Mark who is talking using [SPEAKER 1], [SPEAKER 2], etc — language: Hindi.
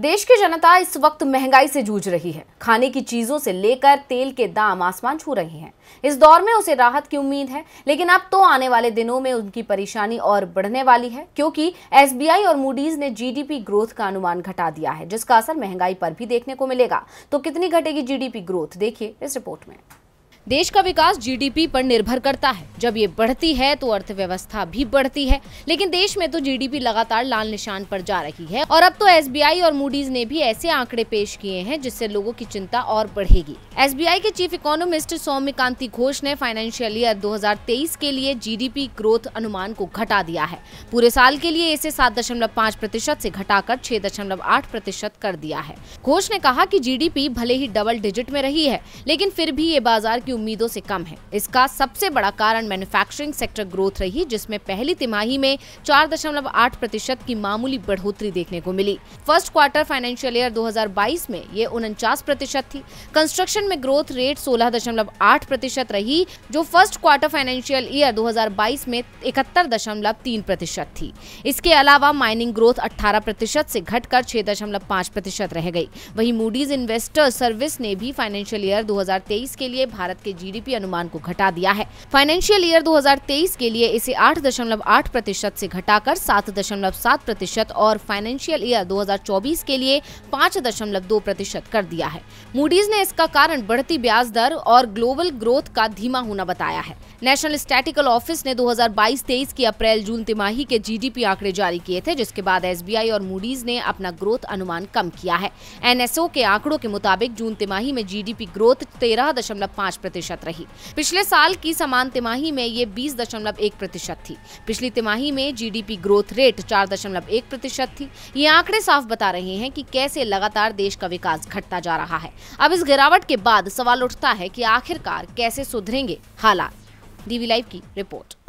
[SPEAKER 1] देश की जनता इस वक्त महंगाई से जूझ रही है खाने की चीजों से लेकर तेल के दाम आसमान छू रहे हैं इस दौर में उसे राहत की उम्मीद है लेकिन अब तो आने वाले दिनों में उनकी परेशानी और बढ़ने वाली है क्योंकि एसबीआई और मूडीज ने जीडीपी ग्रोथ का अनुमान घटा दिया है जिसका असर महंगाई पर भी देखने को मिलेगा तो कितनी घटेगी जीडीपी ग्रोथ देखिए इस रिपोर्ट में देश का विकास जीडीपी पर निर्भर करता है जब ये बढ़ती है तो अर्थव्यवस्था भी बढ़ती है लेकिन देश में तो जीडीपी लगातार लाल निशान पर जा रही है और अब तो एसबीआई और मूडीज ने भी ऐसे आंकड़े पेश किए हैं जिससे लोगों की चिंता और बढ़ेगी एसबीआई के चीफ इकोनॉमिस्ट सौम्य घोष ने फाइनेंशियल ईयर दो के लिए जी ग्रोथ अनुमान को घटा दिया है पूरे साल के लिए इसे सात प्रतिशत से घटाकर 6.8 प्रतिशत कर दिया है घोष ने कहा की जी भले ही डबल डिजिट में रही है लेकिन फिर भी ये बाजार की उम्मीदों से कम है इसका सबसे बड़ा कारण मैन्युफैक्चरिंग सेक्टर ग्रोथ रही जिसमें पहली तिमाही में 4.8 प्रतिशत की मामूली बढ़ोतरी देखने को मिली फर्स्ट क्वार्टर फाइनेंशियल ईयर 2022 में ये उनचास प्रतिशत थी कंस्ट्रक्शन में ग्रोथ रेट सोलह प्रतिशत रही जो फर्स्ट क्वार्टर फाइनेंशियल ईयर दो में इकहत्तर प्रतिशत थी इसके अलावा माइनिंग ग्रोथ अठारह प्रतिशत से घटकर छह प्रतिशत रह गई वहीं मूडीज इन्वेस्टर्स सर्विस ने भी फाइनेंशियल ईयर 2023 के लिए भारत भारत के जीडीपी अनुमान को घटा दिया है फाइनेंशियल ईयर 2023 के लिए इसे 8.8 प्रतिशत ऐसी घटा कर प्रतिशत और फाइनेंशियल ईयर 2024 के लिए 5.2 प्रतिशत कर दिया है मूडीज ने इसका कारण बढ़ती ब्याज दर और ग्लोबल ग्रोथ का धीमा होना बताया है नेशनल स्टैटिकल ऑफिस ने 2022-23 की अप्रैल जून तिमाही के जीडीपी आंकड़े जारी किए थे जिसके बाद एसबीआई और मूडीज ने अपना ग्रोथ अनुमान कम किया है एनएसओ के आंकड़ों के मुताबिक जून तिमाही में जीडीपी ग्रोथ तेरह दशमलव पाँच प्रतिशत रही पिछले साल की समान तिमाही में ये बीस दशमलव एक प्रतिशत थी पिछली तिमाही में जीडीपी ग्रोथ रेट चार दशमलव एक प्रतिशत थी ये आंकड़े साफ बता रहे हैं कि कैसे लगातार देश का विकास घटता जा रहा है अब इस गिरावट के बाद सवाल उठता है की आखिरकार कैसे सुधरेंगे हालात डीवी लाइव की रिपोर्ट